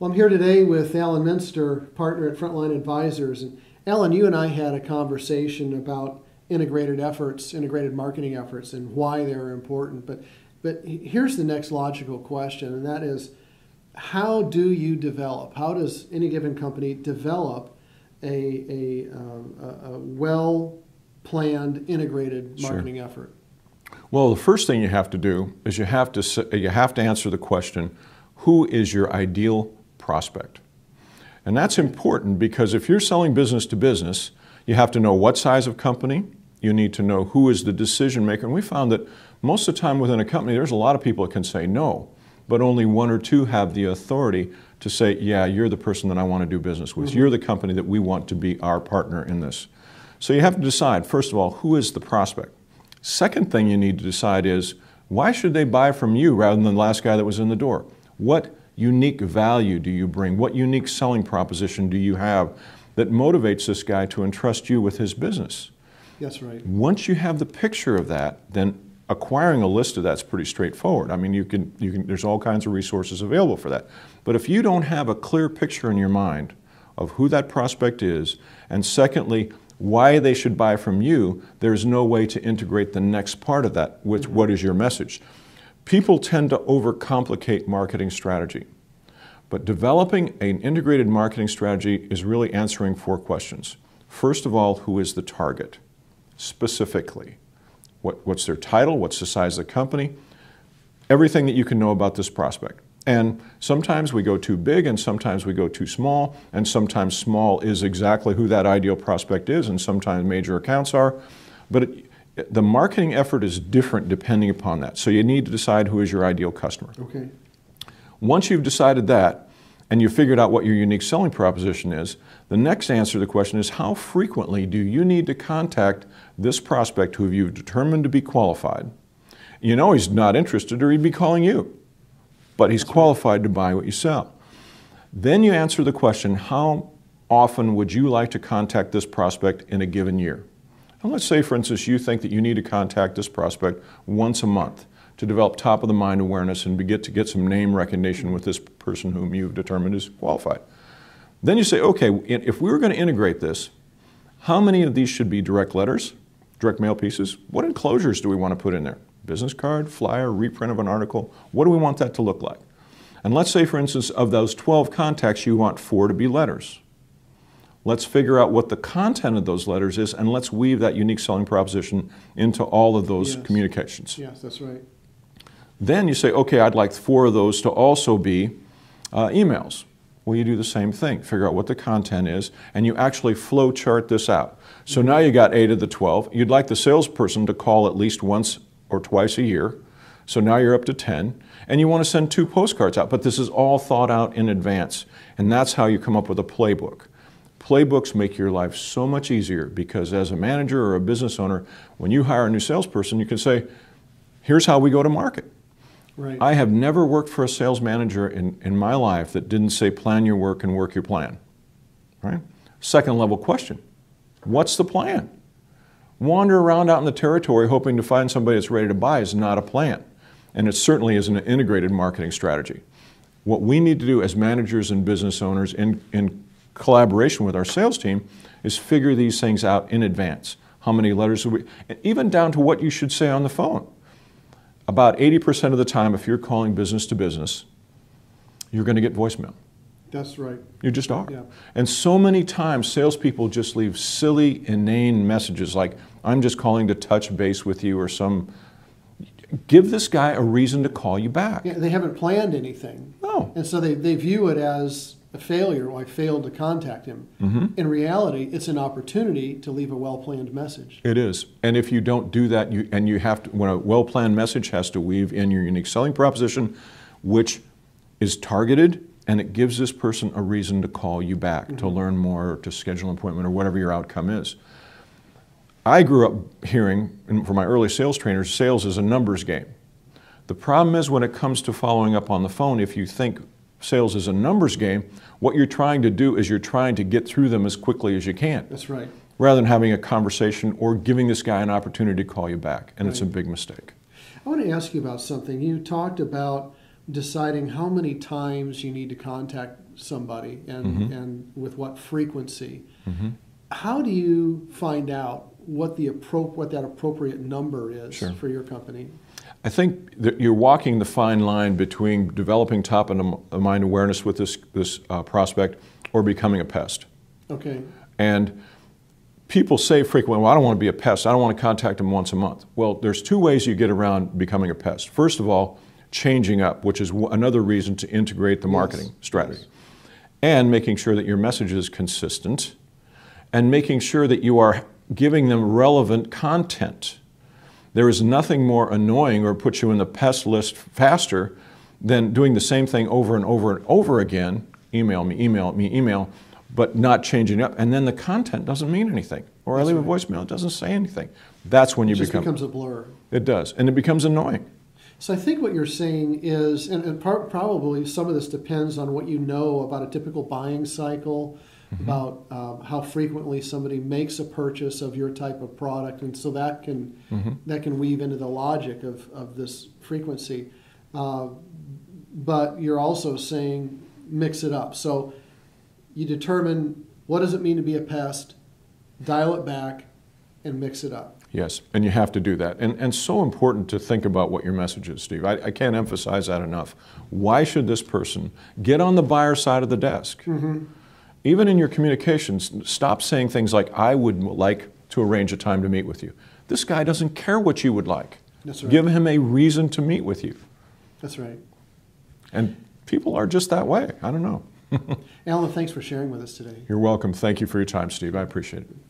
Well, I'm here today with Alan Minster, partner at Frontline Advisors. And Alan, you and I had a conversation about integrated efforts, integrated marketing efforts, and why they're important. But, but here's the next logical question, and that is how do you develop? How does any given company develop a, a, um, a, well planned, integrated marketing sure. effort? Well, the first thing you have to do is you have to, you have to answer the question who is your ideal prospect. And that's important because if you're selling business to business, you have to know what size of company, you need to know who is the decision maker. And we found that most of the time within a company, there's a lot of people that can say no, but only one or two have the authority to say, yeah, you're the person that I want to do business with. Mm -hmm. You're the company that we want to be our partner in this. So you have to decide, first of all, who is the prospect? Second thing you need to decide is, why should they buy from you rather than the last guy that was in the door? What unique value do you bring? What unique selling proposition do you have that motivates this guy to entrust you with his business? That's right. Once you have the picture of that, then acquiring a list of that's pretty straightforward. I mean, you can, you can, there's all kinds of resources available for that. But if you don't have a clear picture in your mind of who that prospect is, and secondly, why they should buy from you, there's no way to integrate the next part of that with mm -hmm. what is your message. People tend to overcomplicate marketing strategy. But developing an integrated marketing strategy is really answering four questions. First of all, who is the target? Specifically, what, what's their title? What's the size of the company? Everything that you can know about this prospect. And sometimes we go too big and sometimes we go too small, and sometimes small is exactly who that ideal prospect is, and sometimes major accounts are. But it, the marketing effort is different depending upon that. So you need to decide who is your ideal customer. Okay. Once you've decided that and you've figured out what your unique selling proposition is, the next answer to the question is how frequently do you need to contact this prospect who you've determined to be qualified? You know he's not interested or he'd be calling you, but he's qualified to buy what you sell. Then you answer the question how often would you like to contact this prospect in a given year? And let's say, for instance, you think that you need to contact this prospect once a month to develop top of the mind awareness and begin to get some name recognition with this person whom you've determined is qualified. Then you say, okay, if we were going to integrate this, how many of these should be direct letters, direct mail pieces? What enclosures do we want to put in there? Business card, flyer, reprint of an article? What do we want that to look like? And let's say, for instance, of those 12 contacts, you want four to be letters. Let's figure out what the content of those letters is, and let's weave that unique selling proposition into all of those yes. communications. Yes, that's right. Then you say, okay, I'd like four of those to also be uh, emails. Well, you do the same thing. Figure out what the content is, and you actually flow chart this out. So now you got eight of the 12. You'd like the salesperson to call at least once or twice a year. So now you're up to 10, and you want to send two postcards out, but this is all thought out in advance. And that's how you come up with a playbook. Playbooks make your life so much easier because as a manager or a business owner, when you hire a new salesperson, you can say, here's how we go to market. Right. I have never worked for a sales manager in, in my life that didn't say plan your work and work your plan. Right? Second level question. What's the plan? Wander around out in the territory hoping to find somebody that's ready to buy is not a plan. And it certainly isn't an integrated marketing strategy. What we need to do as managers and business owners in, in collaboration with our sales team is figure these things out in advance. How many letters we, even down to what you should say on the phone. About 80% of the time, if you're calling business to business, you're going to get voicemail. That's right. You just are. Yeah. And so many times, salespeople just leave silly, inane messages like, I'm just calling to touch base with you or some give this guy a reason to call you back. Yeah, they haven't planned anything. No. And so they, they view it as a failure or I failed to contact him. Mm-hmm. In reality, it's an opportunity to leave a well-planned message. It is. And if you don't do that, you and you have to when a well-planned message has to weave in your unique selling proposition, which is targeted and it gives this person a reason to call you back, mm-hmm. to learn more, to schedule an appointment or whatever your outcome is. I grew up hearing from my early sales trainers, sales is a numbers game. The problem is when it comes to following up on the phone, if you think sales is a numbers game, what you're trying to do is you're trying to get through them as quickly as you can. That's right. Rather than having a conversation or giving this guy an opportunity to call you back, and right. it's a big mistake. I want to ask you about something. You talked about deciding how many times you need to contact somebody and, mm-hmm. and with what frequency. Mm-hmm. How do you find out what the appro- what that appropriate number is sure. for your company. I think that you're walking the fine line between developing top of mind awareness with this this uh, prospect or becoming a pest. Okay. And people say frequently, well, I don't want to be a pest. I don't want to contact them once a month. Well, there's two ways you get around becoming a pest. First of all, changing up, which is another reason to integrate the marketing yes. strategy, yes. and making sure that your message is consistent, and making sure that you are giving them relevant content. There is nothing more annoying or puts you in the pest list faster than doing the same thing over and over and over again email me, email me, email, but not changing up. And then the content doesn't mean anything. Or That's I leave right. a voicemail, it doesn't say anything. That's when you it become. It becomes a blur. It does. And it becomes annoying. So I think what you're saying is, and, and probably some of this depends on what you know about a typical buying cycle mm-hmm. about um, how frequently somebody makes a purchase of your type of product, and so that can mm-hmm. that can weave into the logic of of this frequency. Uh, but you're also saying mix it up. So you determine what does it mean to be a pest, dial it back, and mix it up. Yes, and you have to do that. And, and so important to think about what your message is, Steve. I, I can't emphasize that enough. Why should this person get on the buyer side of the desk? Mm-hmm. Even in your communications, stop saying things like, I would like to arrange a time to meet with you. This guy doesn't care what you would like. That's right. Give him a reason to meet with you. That's right. And people are just that way. I don't know. Alan, thanks for sharing with us today. You're welcome. Thank you for your time, Steve. I appreciate it.